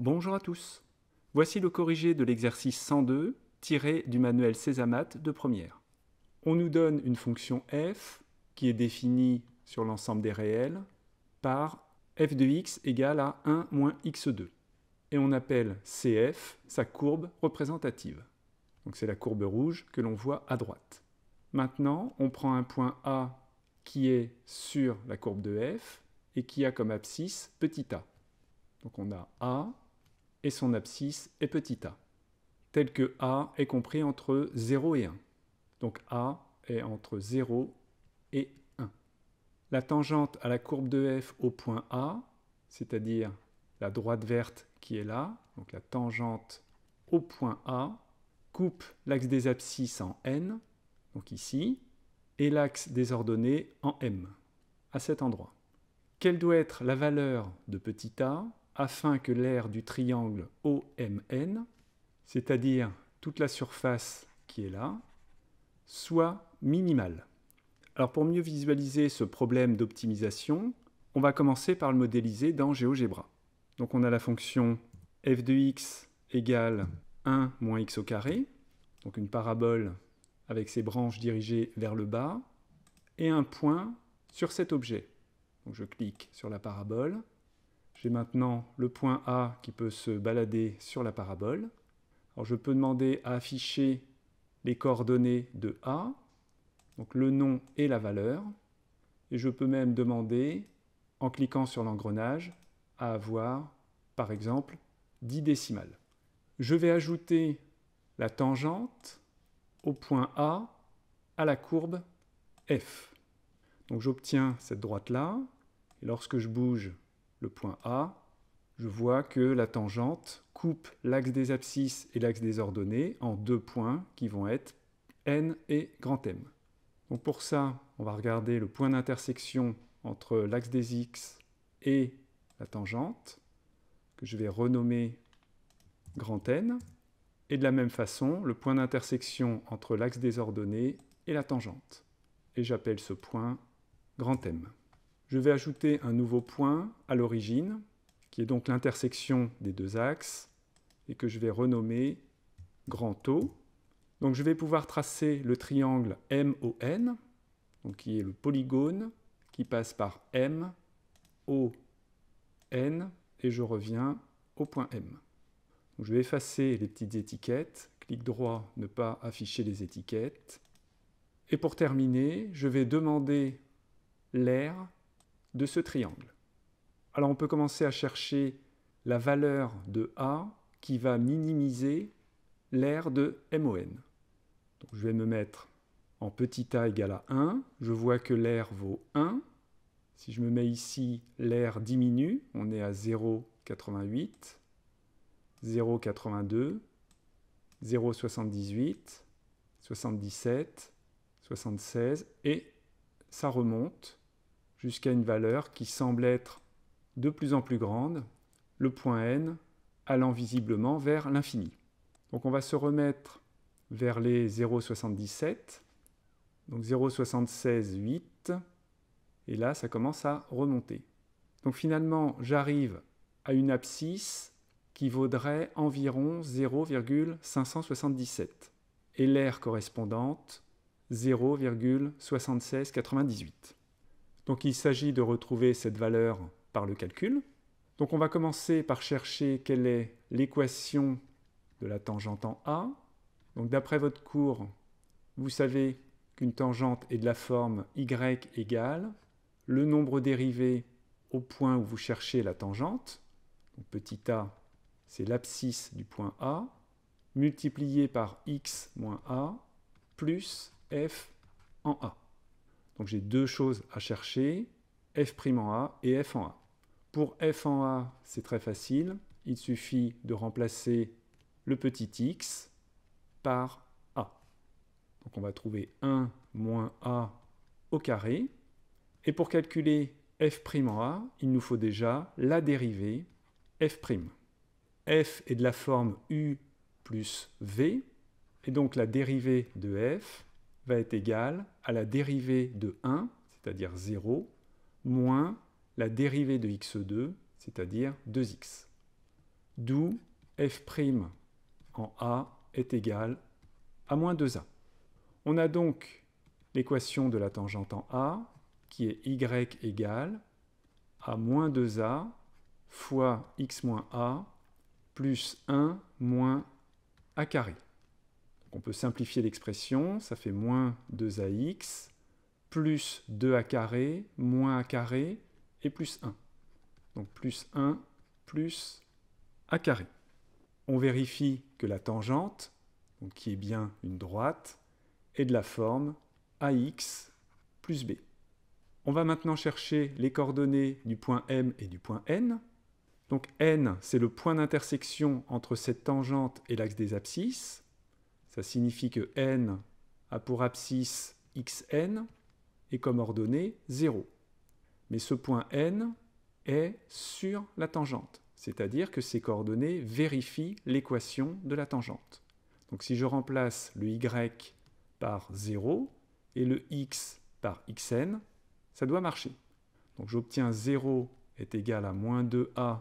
Bonjour à tous. Voici le corrigé de l'exercice 102 tiré du manuel Césamath de première. On nous donne une fonction f qui est définie sur l'ensemble des réels par f de x égale à 1 moins x2. Et on appelle CF sa courbe représentative. Donc c'est la courbe rouge que l'on voit à droite. Maintenant, on prend un point A qui est sur la courbe de f et qui a comme abscisse petit a. Donc on a A et son abscisse est petit a, tel que a est compris entre 0 et 1. Donc a est entre 0 et 1. La tangente à la courbe de f au point A, c'est-à-dire la droite verte qui est là, donc la tangente au point A, coupe l'axe des abscisses en n, donc ici, et l'axe des ordonnées en m, à cet endroit. Quelle doit être la valeur de petit a afin que l'aire du triangle OMN, c'est-à-dire toute la surface qui est là, soit minimale. Alors pour mieux visualiser ce problème d'optimisation, on va commencer par le modéliser dans GeoGebra. Donc on a la fonction f de x égale 1 moins x au carré, donc une parabole avec ses branches dirigées vers le bas, et un point sur cet objet. je clique sur la parabole, j'ai maintenant le point A qui peut se balader sur la parabole. je peux demander à afficher les coordonnées de A, donc le nom et la valeur. Et je peux même demander, en cliquant sur l'engrenage, à avoir, par exemple, 10 décimales. Je vais ajouter la tangente au point A à la courbe F. Donc j'obtiens cette droite-là, et lorsque je bouge le point A, je vois que la tangente coupe l'axe des abscisses et l'axe des ordonnées en deux points qui vont être n et grand M. Donc pour ça, on va regarder le point d'intersection entre l'axe des x et la tangente, que je vais renommer grand N, et de la même façon, le point d'intersection entre l'axe des ordonnées et la tangente. Et j'appelle ce point grand M. Je vais ajouter un nouveau point à l'origine, qui est donc l'intersection des deux axes, et que je vais renommer grand O. Donc je vais pouvoir tracer le triangle MON, donc qui est le polygone qui passe par M, O, N, et je reviens au point M. je vais effacer les petites étiquettes, clic droit, ne pas afficher les étiquettes. Et pour terminer, je vais demander l'air de ce triangle. Alors on peut commencer à chercher la valeur de A qui va minimiser l'air de MON. je vais me mettre en petit a égal à 1. Je vois que l'air vaut 1. Si je me mets ici, l'air diminue. On est à 0,88, 0,82, 0,78, 77, 76 et ça remonte jusqu'à une valeur qui semble être de plus en plus grande, le point n allant visiblement vers l'infini. Donc on va se remettre vers les 0,77, donc 0,76,8, et là ça commence à remonter. Donc finalement j'arrive à une abscisse qui vaudrait environ 0,577 et l'aire correspondante 0,7698. Donc il s'agit de retrouver cette valeur par le calcul. Donc on va commencer par chercher quelle est l'équation de la tangente en A. Donc d'après votre cours, vous savez qu'une tangente est de la forme y égale le nombre dérivé au point où vous cherchez la tangente. Donc petit a, c'est l'abscisse du point A, multiplié par x moins a, plus f en a. Donc j'ai deux choses à chercher, f' en A et f en A. Pour f en A, c'est très facile. Il suffit de remplacer le petit x par a. Donc on va trouver 1 moins a au carré. Et pour calculer f' en a, il nous faut déjà la dérivée f'. f est de la forme u plus v, et donc la dérivée de f va être égale à la dérivée de 1, c'est-à-dire 0, moins la dérivée de x2, c'est-à-dire 2x. D'où f' en a est égal à moins 2a. On a donc l'équation de la tangente en a, qui est y égale à moins 2a fois x moins a plus 1 moins a carré on peut simplifier l'expression, ça fait moins 2ax plus 2a carré, moins a carré et plus 1. Donc plus 1 plus a carré. On vérifie que la tangente, donc qui est bien une droite, est de la forme ax plus b. On va maintenant chercher les coordonnées du point M et du point N. Donc N, c'est le point d'intersection entre cette tangente et l'axe des abscisses. Ça signifie que n a pour abscisse xn et comme ordonnée 0. Mais ce point n est sur la tangente, c'est-à-dire que ces coordonnées vérifient l'équation de la tangente. Donc si je remplace le y par 0 et le x par xn, ça doit marcher. Donc j'obtiens 0 est égal à moins 2a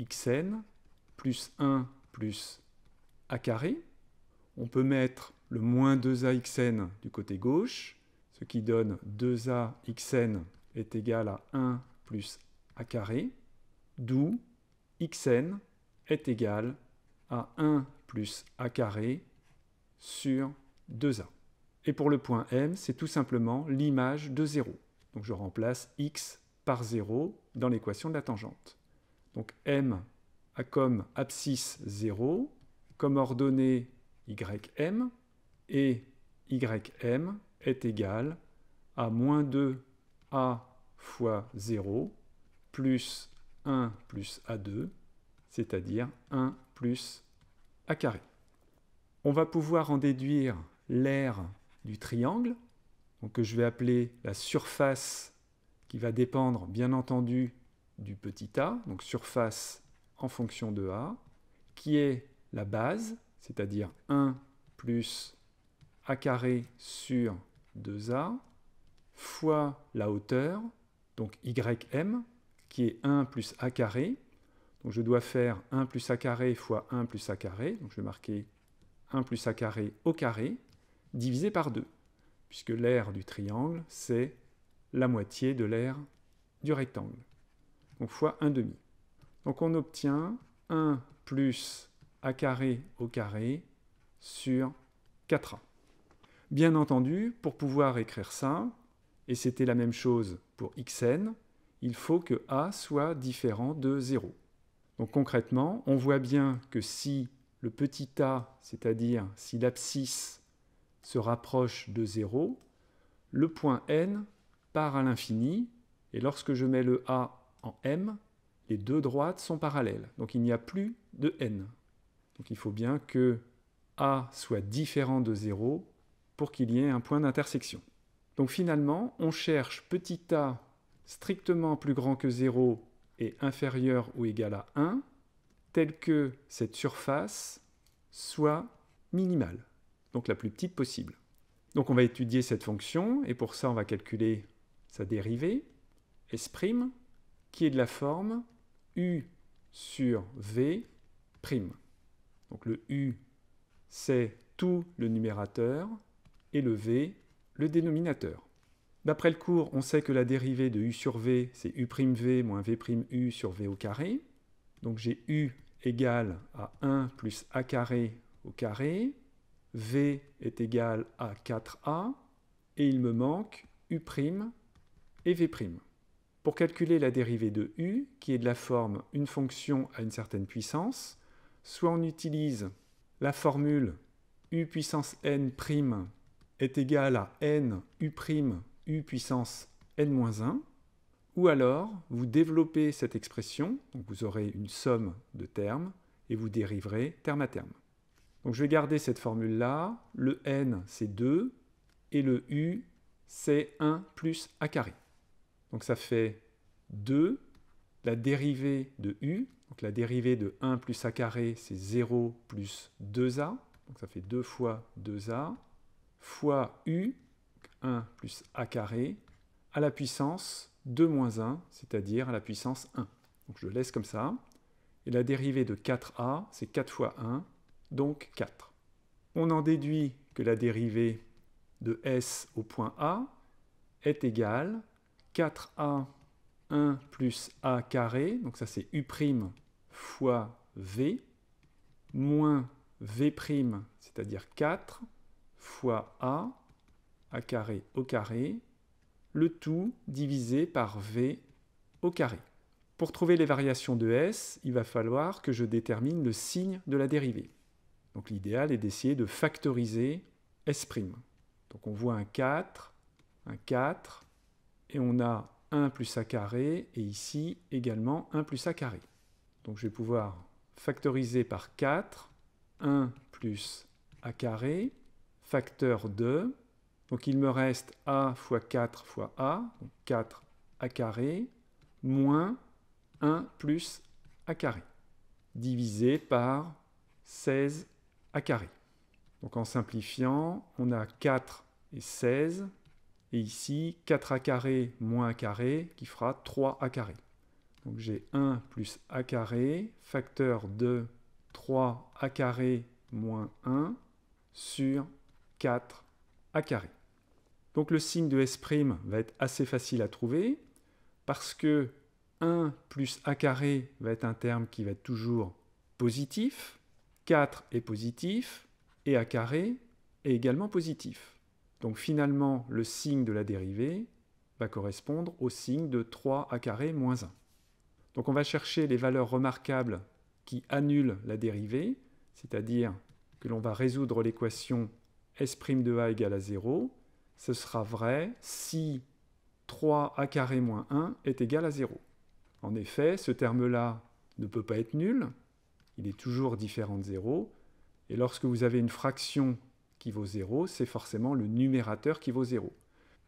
xn plus 1 plus a carré on peut mettre le moins 2AXN du côté gauche, ce qui donne 2AXN est égal à 1 plus A carré, d'où xn est égal à 1 plus a carré sur 2a. Et pour le point m, c'est tout simplement l'image de 0. Donc je remplace x par 0 dans l'équation de la tangente. Donc m a comme abscisse 0, comme ordonnée ym, et ym est égal à moins 2a fois 0 plus 1 plus a2, c'est-à-dire 1 plus a carré. On va pouvoir en déduire l'aire du triangle, donc que je vais appeler la surface qui va dépendre bien entendu du petit a, donc surface en fonction de a, qui est la base, c'est-à-dire 1 plus a carré sur 2a fois la hauteur, donc ym, qui est 1 plus a carré. Donc je dois faire 1 plus a carré fois 1 plus a carré. Donc je vais marquer 1 plus a carré au carré, divisé par 2, puisque l'aire du triangle, c'est la moitié de l'aire du rectangle. Donc fois 1 demi. Donc on obtient 1 plus a carré au carré sur 4a. Bien entendu, pour pouvoir écrire ça, et c'était la même chose pour xn, il faut que a soit différent de 0. Donc concrètement, on voit bien que si le petit a, c'est-à-dire si l'abscisse se rapproche de 0, le point n part à l'infini, et lorsque je mets le a en m, les deux droites sont parallèles, donc il n'y a plus de n. Donc il faut bien que A soit différent de 0 pour qu'il y ait un point d'intersection. Donc finalement, on cherche petit a strictement plus grand que 0 et inférieur ou égal à 1, tel que cette surface soit minimale, donc la plus petite possible. Donc on va étudier cette fonction, et pour ça on va calculer sa dérivée, s', qui est de la forme u sur v'. Donc le U, c'est tout le numérateur, et le V, le dénominateur. D'après le cours, on sait que la dérivée de U sur V, c'est U'V moins V'U sur V au carré. Donc j'ai U égale à 1 plus A carré au carré. V est égal à 4A. Et il me manque U' et V'. Pour calculer la dérivée de U, qui est de la forme une fonction à une certaine puissance, soit on utilise la formule u puissance n prime est égale à n u prime u puissance n-1, ou alors vous développez cette expression, vous aurez une somme de termes, et vous dériverez terme à terme. Donc je vais garder cette formule-là, le n c'est 2, et le u c'est 1 plus a carré. Donc ça fait 2, la dérivée de u, donc la dérivée de 1 plus a carré, c'est 0 plus 2a. Donc ça fait 2 fois 2a fois u, 1 plus a carré, à la puissance 2 moins 1, c'est-à-dire à la puissance 1. Donc je laisse comme ça. Et la dérivée de 4a, c'est 4 fois 1, donc 4. On en déduit que la dérivée de s au point a est égale 4a 1 hein. plus a carré, donc ça c'est u' fois v, moins v', c'est-à-dire 4, fois a, a carré au carré, le tout divisé par v au carré. Pour trouver les variations de S, il va falloir que je détermine le signe de la dérivée. Donc l'idéal est d'essayer de factoriser S'. Donc on voit un 4, un 4, et on a 1 plus a carré, et ici également 1 plus a carré. Donc je vais pouvoir factoriser par 4, 1 plus a carré, facteur 2, donc il me reste a fois 4 fois a, donc 4 a carré, moins 1 plus a carré, divisé par 16 a carré. Donc en simplifiant, on a 4 et 16 et ici, 4a carré moins a carré qui fera 3a carré. Donc j'ai 1 plus a carré, facteur de 3a carré moins 1 sur 4a carré. Donc le signe de S' va être assez facile à trouver parce que 1 plus a carré va être un terme qui va être toujours positif, 4 est positif et a carré est également positif. Donc finalement, le signe de la dérivée va correspondre au signe de 3a carré moins 1. Donc on va chercher les valeurs remarquables qui annulent la dérivée, c'est-à-dire que l'on va résoudre l'équation s' de a égale à 0. Ce sera vrai si 3a carré moins 1 est égal à 0. En effet, ce terme-là ne peut pas être nul, il est toujours différent de 0, et lorsque vous avez une fraction qui vaut 0, c'est forcément le numérateur qui vaut 0.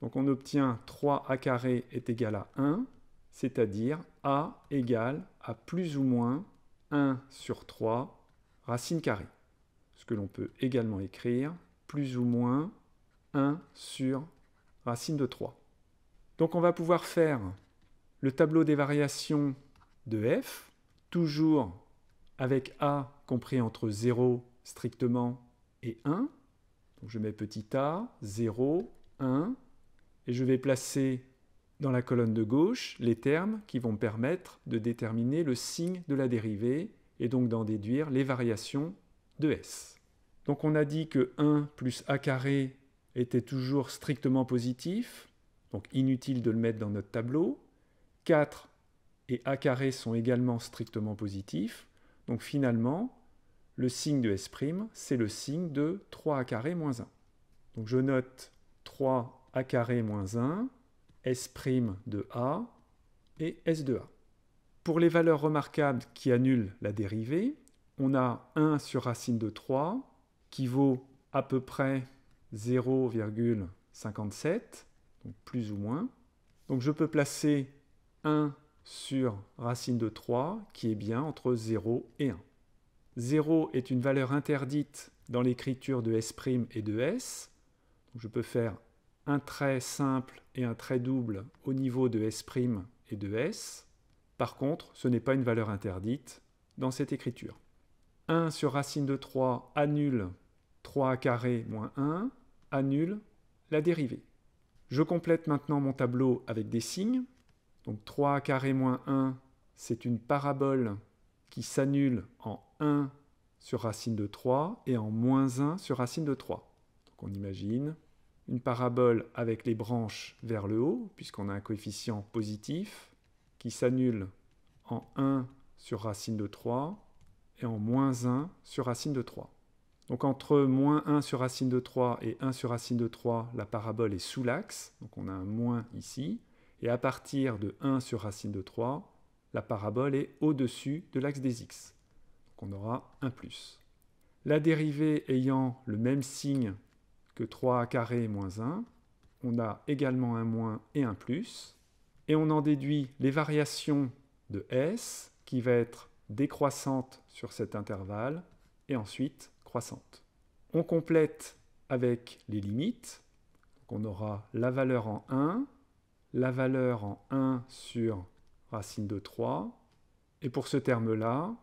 Donc on obtient 3a carré est égal à 1, c'est-à-dire a égale à plus ou moins 1 sur 3 racine carrée. Ce que l'on peut également écrire plus ou moins 1 sur racine de 3. Donc on va pouvoir faire le tableau des variations de f, toujours avec a compris entre 0 strictement et 1, je mets petit a, 0, 1, et je vais placer dans la colonne de gauche les termes qui vont permettre de déterminer le signe de la dérivée et donc d'en déduire les variations de S. Donc on a dit que 1 plus a carré était toujours strictement positif, donc inutile de le mettre dans notre tableau. 4 et a carré sont également strictement positifs, donc finalement le signe de S', c'est le signe de 3a carré moins 1. Donc je note 3a carré moins 1, S' de a et S de a. Pour les valeurs remarquables qui annulent la dérivée, on a 1 sur racine de 3 qui vaut à peu près 0,57, donc plus ou moins. Donc je peux placer 1 sur racine de 3 qui est bien entre 0 et 1. 0 est une valeur interdite dans l'écriture de S' et de S. je peux faire un trait simple et un trait double au niveau de S' et de S. Par contre, ce n'est pas une valeur interdite dans cette écriture. 1 sur racine de 3 annule 3 carré moins 1, annule la dérivée. Je complète maintenant mon tableau avec des signes. Donc 3 carré moins 1, c'est une parabole qui s'annule en 1 sur racine de 3 et en moins 1 sur racine de 3. Donc on imagine une parabole avec les branches vers le haut, puisqu'on a un coefficient positif, qui s'annule en 1 sur racine de 3 et en moins 1 sur racine de 3. Donc entre moins 1 sur racine de 3 et 1 sur racine de 3, la parabole est sous l'axe, donc on a un moins ici, et à partir de 1 sur racine de 3, la parabole est au-dessus de l'axe des x. Donc on aura un plus. La dérivée ayant le même signe que 3 carré moins 1, on a également un moins et un plus. Et on en déduit les variations de S qui va être décroissante sur cet intervalle et ensuite croissante. On complète avec les limites. Donc on aura la valeur en 1, la valeur en 1 sur racine de 3. Et pour ce terme-là,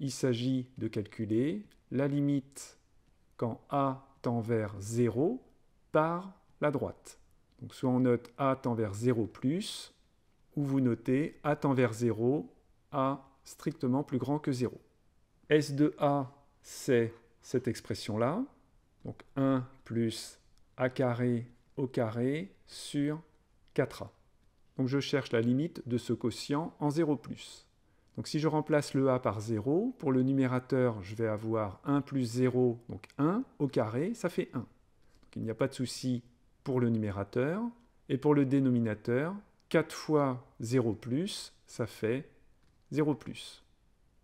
il s'agit de calculer la limite quand a tend vers 0 par la droite. Donc soit on note a tend vers 0 plus, ou vous notez a tend vers 0, a strictement plus grand que 0. S de a, c'est cette expression-là, donc 1 plus a carré au carré sur 4a. Donc je cherche la limite de ce quotient en 0 ⁇ Donc si je remplace le a par 0, pour le numérateur, je vais avoir 1 plus 0, donc 1 au carré, ça fait 1. Donc il n'y a pas de souci pour le numérateur. Et pour le dénominateur, 4 fois 0 ⁇ ça fait 0 ⁇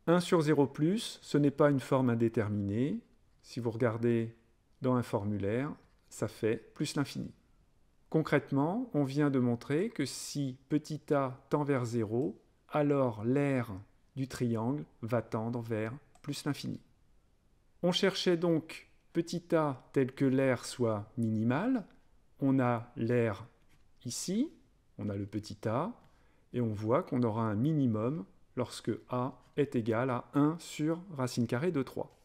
1 sur 0 ⁇ ce n'est pas une forme indéterminée. Si vous regardez dans un formulaire, ça fait plus l'infini. Concrètement, on vient de montrer que si petit a tend vers 0, alors l'aire du triangle va tendre vers plus l'infini. On cherchait donc petit a tel que l'aire soit minimal. On a l'aire ici, on a le petit a, et on voit qu'on aura un minimum lorsque a est égal à 1 sur racine carrée de 3.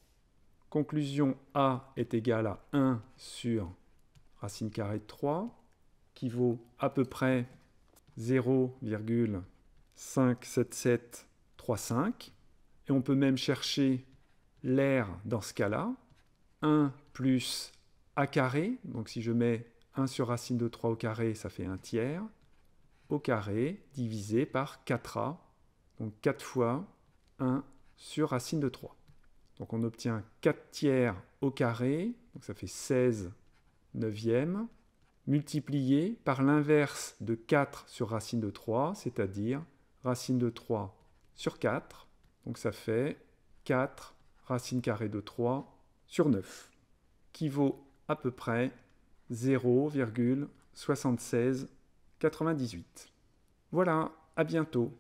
Conclusion a est égal à 1 sur racine carrée de 3 qui vaut à peu près 0,57735. Et on peut même chercher l'air dans ce cas-là. 1 plus a carré, donc si je mets 1 sur racine de 3 au carré, ça fait 1 tiers, au carré divisé par 4a, donc 4 fois 1 sur racine de 3. Donc on obtient 4 tiers au carré, donc ça fait 16 neuvièmes, multiplié par l'inverse de 4 sur racine de 3, c'est-à-dire racine de 3 sur 4. Donc ça fait 4 racine carrée de 3 sur 9, qui vaut à peu près 0,7698. Voilà, à bientôt.